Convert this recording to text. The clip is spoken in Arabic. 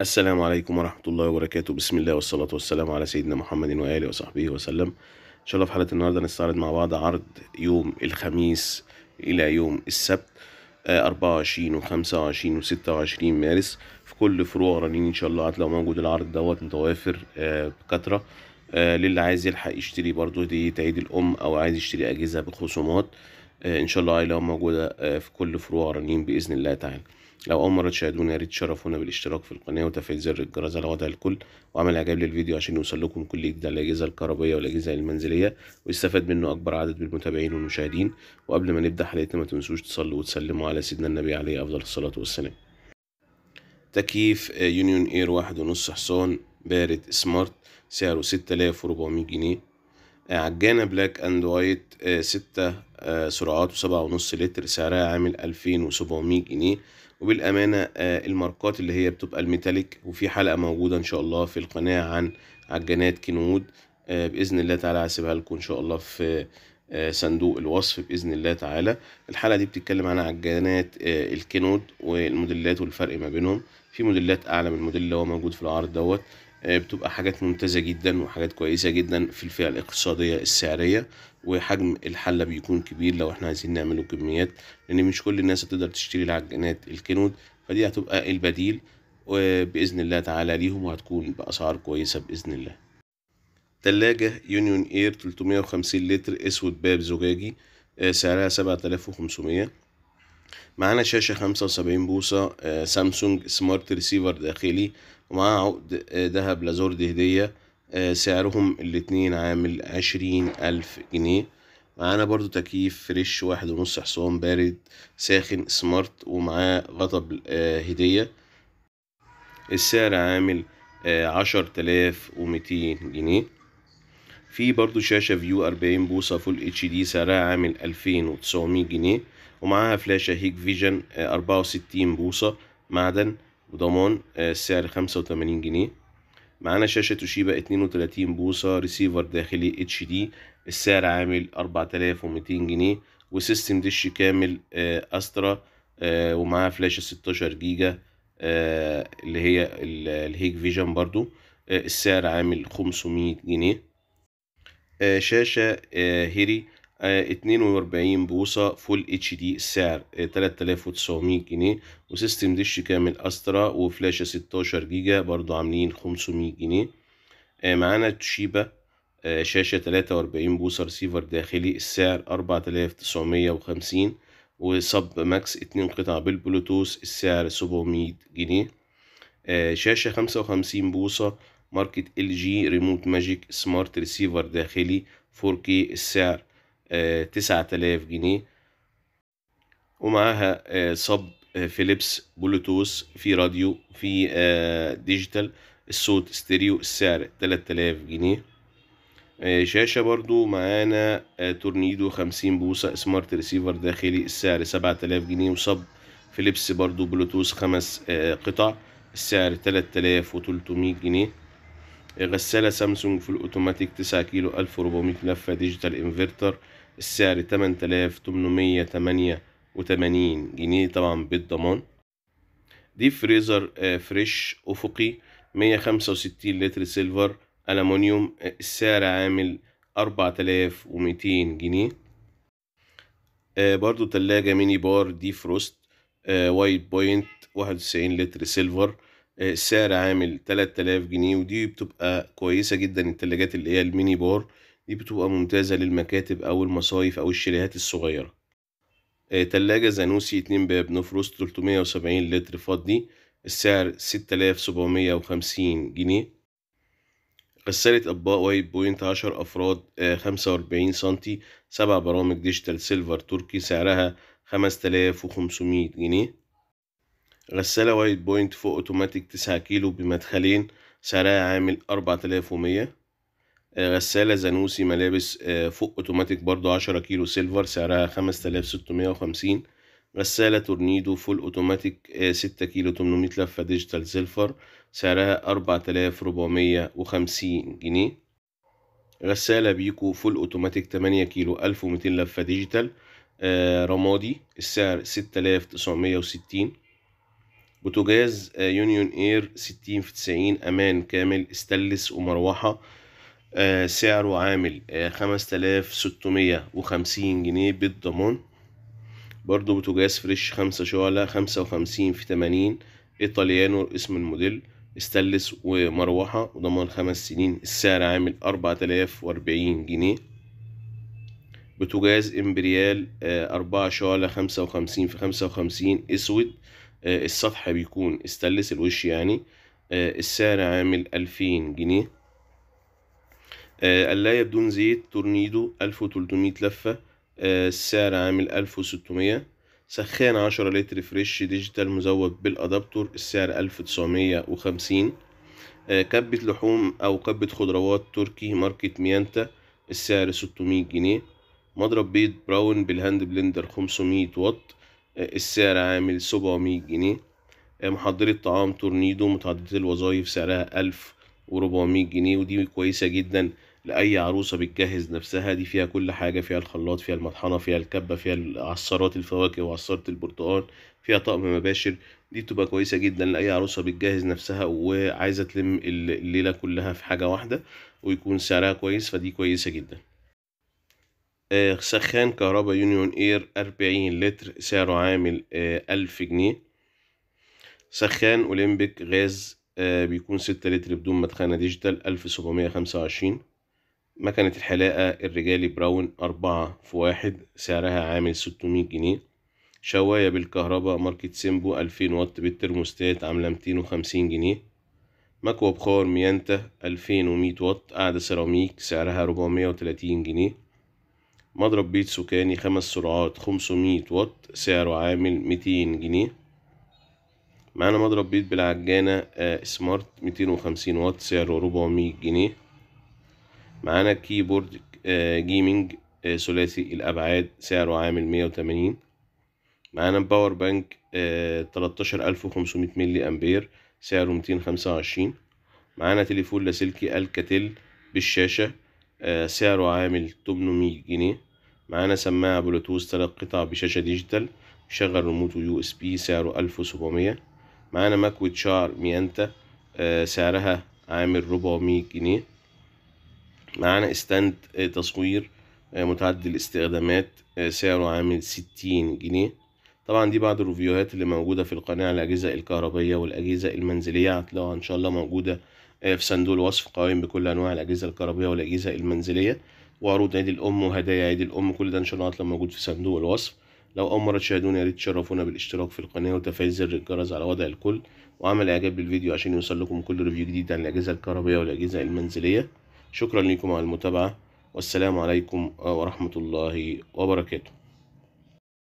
السلام عليكم ورحمة الله وبركاته بسم الله والصلاة والسلام على سيدنا محمد وآله وصحبه وسلم إن شاء الله في حلقة النهاردة نستعرض مع بعض عرض يوم الخميس إلى يوم السبت آه، أربعة وعشرين وخمسة وعشرين وستة وعشرين مارس في كل فروع رنين إن شاء الله هتلاقوا موجود العرض دوت متوافر بكثرة آه، آه، للي عايز يلحق يشتري برضو دي عيد الأم أو عايز يشتري أجهزة بخصومات إن شاء الله هيلاقوا موجودة في كل فروع رنين بإذن الله تعالى لو أول مرة تشاهدونا يا ريت تشرفونا بالاشتراك في القناة وتفعيل زر الجرس على وضع الكل وعمل إعجاب للفيديو عشان يوصل لكم كل جديد على الأجهزة الكهربائية والأجهزة المنزلية ويستفاد منه أكبر عدد من المتابعين والمشاهدين وقبل ما نبدأ حلقتنا ما تنسوش تصلوا وتسلموا على سيدنا النبي عليه أفضل الصلاة والسلام تكييف يونيون آه، اير واحد ونص حصان بارد سمارت سعره ستة آلاف وربعمية جنيه عجانة بلاك اند وايت ستة آه، سرعات وسبعة ونص لتر سعرها عامل ألفين وسبعمية جنيه وبالامانه آه، الماركات اللي هي بتبقى الميتاليك وفي حلقه موجوده ان شاء الله في القناه عن عجانات كنود آه، باذن الله تعالى هسيبها لكم ان شاء الله في آه، صندوق الوصف باذن الله تعالى الحلقه دي بتتكلم عن عجانات الكينود والموديلات والفرق ما بينهم في موديلات اعلى من الموديل اللي هو موجود في العرض دوت آه، بتبقى حاجات ممتازة جدا وحاجات كويسة جدا في الفئة الاقتصادية السعرية وحجم الحلة بيكون كبير لو احنا عايزين نعمله كميات لأن مش كل الناس هتقدر تشتري العجنات الكنود فدي هتبقى البديل بإذن الله تعالى ليهم وهتكون بأسعار كويسة بإذن الله تلاجة يونيون اير 350 لتر اسود باب زجاجي آه، سعرها 7500 معانا شاشة 75 بوصة آه، سامسونج سمارت ريسيفر داخلي ومعاه عقد دهب آه، لازورد هدية آه، سعرهم الاتنين عامل عشرين ألف جنيه معانا برضو تكييف فريش واحد ونص حصان بارد ساخن سمارت ومعاه غطا آه، هدية السعر عامل عشر تلاف ومتين جنيه في برضو شاشة فيو أربعين بوصة فول اتش دي سعرها عامل ألفين وتسعمية جنيه ومعاها فلاشة هيك فيجن أربعة وستين بوصة معدن وضمان السعر آه، خمسة وتمانين جنيه معانا شاشة توشيبا اتنين وتلاتين بوصة ريسيفر داخلي اتش دي السعر عامل أربعة آلاف ومتين جنيه وسيستم دش كامل آه، أسترا آه، ومعاه فلاشة ستاشر جيجا اللي هي الهيك فيجن برضو السعر عامل خمسمية جنيه شاشة هيري 42 آه، بوصة فول اتش دي السعر 3900 آه، جنيه وسيستم دش كامل استرا وفلاشة 16 جيجا برضو عاملين 500 جنيه آه، معانا توشيبا شاشة 43 بوصة رسيفر داخلي السعر 4950 وصب ماكس 2 قطع بالبلوتوث السعر 700 جنيه شاشة 55 بوصة ماركة ال جي ريموت ماجيك سمارت ريسيفر داخلي 4K السعر آه، تسعة آلاف جنيه ومعاها آه، صب آه، فيليبس بلوتوث في راديو في ديجيتال الصوت ستيريو السعر آلاف جنيه شاشة برضو معانا تورنيدو خمسين بوصة سمارت ريسيفر داخلي السعر آلاف جنيه وصب فيليبس برضو بلوتوث خمس قطع السعر وتلتمية جنيه غسالة سامسونج في الأوتوماتيك تسعة كيلو ألف وربعمية لفة ديجيتال انفرتر السعر تمن تلاف تمنمية تمانية وتمانين جنيه طبعا بالضمان دي فريزر فريش أفقي مية خمسة وستين لتر سيلفر ألمونيوم آه، السعر عامل أربعة تلاف وميتين جنيه آه، برضو تلاجة ميني بار دي فروست وايت بوينت واحد وتسعين لتر سيلفر السعر آه، عامل 3000 جنيه ودي بتبقى كويسة جدا التلاجات اللي هي الميني بار دي بتبقى ممتازة للمكاتب أو المصايف أو الشاليهات الصغيرة آه، تلاجة زانوسي اتنين باب تلتمية 370 لتر فضي السعر 6750 جنيه غسالة أطباق وايت بوينت عشر أفراد آه، خمسة وأربعين سنتي سبع برامج ديجيتال سيلفر تركي سعرها خمسة آلاف وخمسمية جنيه غسالة وايت بوينت فوق اوتوماتيك تسعة كيلو بمدخلين سعرها عامل أربعة آلاف ومية آه، غسالة زانوسي ملابس آه، فوق اوتوماتيك برضو عشرة كيلو سيلفر سعرها خمسة آلاف ستمية وخمسين غسالة تورنيدو فول اوتوماتيك آه، ستة كيلو تمنمية لفة ديجيتال سيلفر سعرها أربعة آلاف ربعمية وخمسين جنيه غسالة بيكو فول اوتوماتيك تمانية كيلو ألف ومتين لفة ديجيتال رمادي السعر ستة آلاف تسعمية وستين بوتوجاز آه، يونيون اير ستين في تسعين امان كامل استلس ومروحة آه، سعره عامل آه، خمس تلاف ستمية وخمسين جنيه بالضمان برضو بوتوجاز فريش خمسة شعلة خمسة وخمسين في تمانين ايطاليانو اسم الموديل استلس ومروحة وضمان خمس سنين السعر عامل أربعة تلاف وأربعين جنيه بوتوجاز امبريال أربعة شعلة خمسة وخمسين في خمسة وخمسين اسود آه، السطح بيكون استلس الوش يعني آه، السعر عامل ألفين جنيه قلاية آه، بدون زيت تورنيدو ألف وتلتمية لفة السعر عامل ألف وستمية سخان عشرة لتر فريش ديجيتال مزود بالأدابتور السعر ألف تسعمية وخمسين كبة لحوم أو كبة خضروات تركي ماركة ميانتا السعر ستمية جنيه مضرب بيض براون بالهاند بلندر خمسمية واط السعر عامل 700 جنيه آه، محضرة طعام تورنيدو متعددة الوظائف سعرها 1400 جنيه ودي كويسة جدا لأي عروسة بتجهز نفسها دي فيها كل حاجة فيها الخلاط فيها المطحنة فيها الكبة فيها عصارات الفواكه وعصارة البرتقال فيها طقم مباشر دي بتبقى كويسة جدا لأي عروسة بتجهز نفسها وعايزة تلم الليلة كلها في حاجة واحدة ويكون سعرها كويس فدي كويسة جدا آه، سخان كهرباء يونيون اير أربعين لتر سعره عامل آه، ألف جنيه سخان أولمبيك غاز آه، بيكون ستة لتر بدون مدخنة ديجيتال ألف سبعمية خمسة وعشرين مكنة الحلاقة الرجالي براون أربعة في واحد سعرها عامل ستمية جنيه شواية بالكهرباء ماركة سيمبو ألفين واط بالترموستات عاملة ميتين وخمسين جنيه مكوى بخار ميانتا ألفين وميت واط قاعدة سيراميك سعرها ربعمية وتلاتين جنيه مضرب بيت سكاني خمس سرعات خمسمية واط سعره عامل ميتين جنيه معانا مضرب بيت بالعجانة آه، سمارت ميتين وخمسين واط سعره ربعمية جنيه معانا كيبورد آه، جيمنج آه، ثلاثي الأبعاد سعره عامل مية وتمانين معانا باور بانك تلتاشر ألف وخمسمية ملي أمبير سعره ميتين خمسة وعشرين معانا تليفون لاسلكي الكاتيل بالشاشة سعره عامل تمنمية جنيه معانا سماعة بلوتوث تلات قطع بشاشة ديجيتال شغل ريموت يو اس بي سعره ألف وسبعمية معانا مكوة شعر ميانتا آه، سعرها عامل ربعمية جنيه معانا استاند آه، تصوير آه، متعدد الاستخدامات سعره عامل ستين جنيه طبعا دي بعض الريفيوهات اللي موجودة في القناة على الأجهزة الكهربية والأجهزة المنزلية هتلاقوها إن شاء الله موجودة في صندوق الوصف قائم بكل أنواع الأجهزة الكهربية والأجهزة المنزلية وعروض عيد الام وهدايا عيد الام كل ده ان شاء الله هتلاقيه موجود في صندوق الوصف لو اول مره تشاهدونا يا ريت تشرفونا بالاشتراك في القناه وتفعيل زر الجرس على وضع الكل وعمل اعجاب بالفيديو عشان يوصل لكم كل ريفيو جديد عن الاجهزه الكهربائيه والاجهزه المنزليه شكرا لكم على المتابعه والسلام عليكم ورحمه الله وبركاته